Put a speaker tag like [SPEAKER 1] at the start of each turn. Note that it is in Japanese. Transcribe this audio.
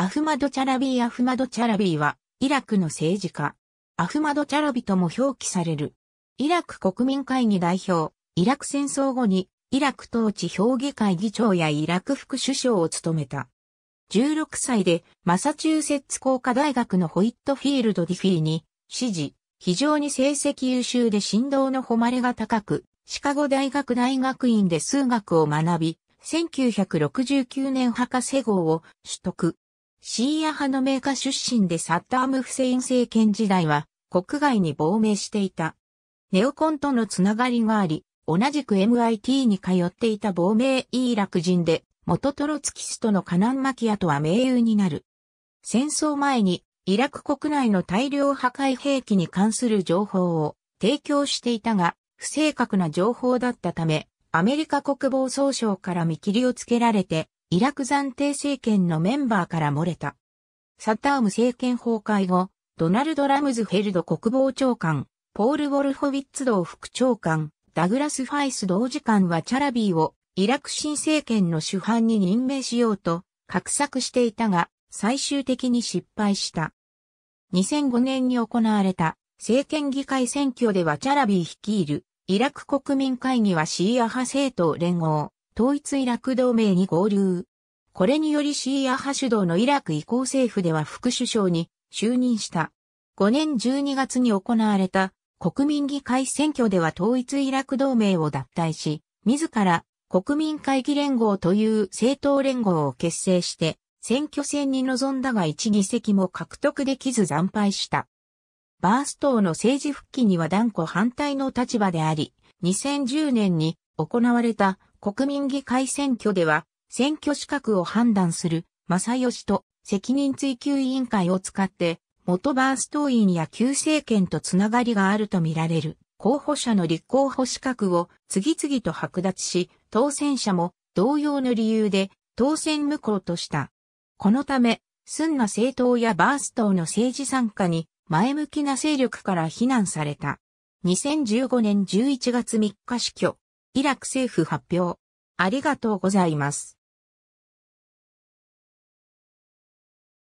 [SPEAKER 1] アフマド・チャラビーアフマド・チャラビーは、イラクの政治家。アフマド・チャラビとも表記される。イラク国民会議代表、イラク戦争後に、イラク統治評議会議長やイラク副首相を務めた。16歳で、マサチューセッツ工科大学のホイットフィールド・ディフィーに、支持、非常に成績優秀で振動の誉れが高く、シカゴ大学大学院で数学を学び、1969年博士号を取得。シーア派のメーカ出身でサッダーム・フセイン政権時代は国外に亡命していた。ネオコンとのつながりがあり、同じく MIT に通っていた亡命イーラク人で、元トロツキストのカナンマキアとは盟友になる。戦争前にイラク国内の大量破壊兵器に関する情報を提供していたが、不正確な情報だったため、アメリカ国防総省から見切りをつけられて、イラク暫定政権のメンバーから漏れた。サッターム政権崩壊後、ドナルド・ラムズフェルド国防長官、ポール・ウォルホウィッツ同副長官、ダグラス・ファイス同次官はチャラビーをイラク新政権の主犯に任命しようと、画策していたが、最終的に失敗した。2005年に行われた政権議会選挙ではチャラビー率いるイラク国民会議はシーア派政党連合統一イラク同盟に合流。これによりシーア派主導のイラク移行政府では副首相に就任した。5年12月に行われた国民議会選挙では統一イラク同盟を脱退し、自ら国民会議連合という政党連合を結成して選挙戦に臨んだが1議席も獲得できず惨敗した。バース党の政治復帰には断固反対の立場であり、2010年に行われた国民議会選挙では、選挙資格を判断する正義と責任追及委員会を使って、元バース党員や旧政権とつながりがあるとみられる候補者の立候補資格を次々と剥奪し、当選者も同様の理由で当選無効とした。このため、すんな政党やバース党の政治参加に前向きな勢力から非難された。2015年11月3日死去。イラク政府発表。ありがとうございます。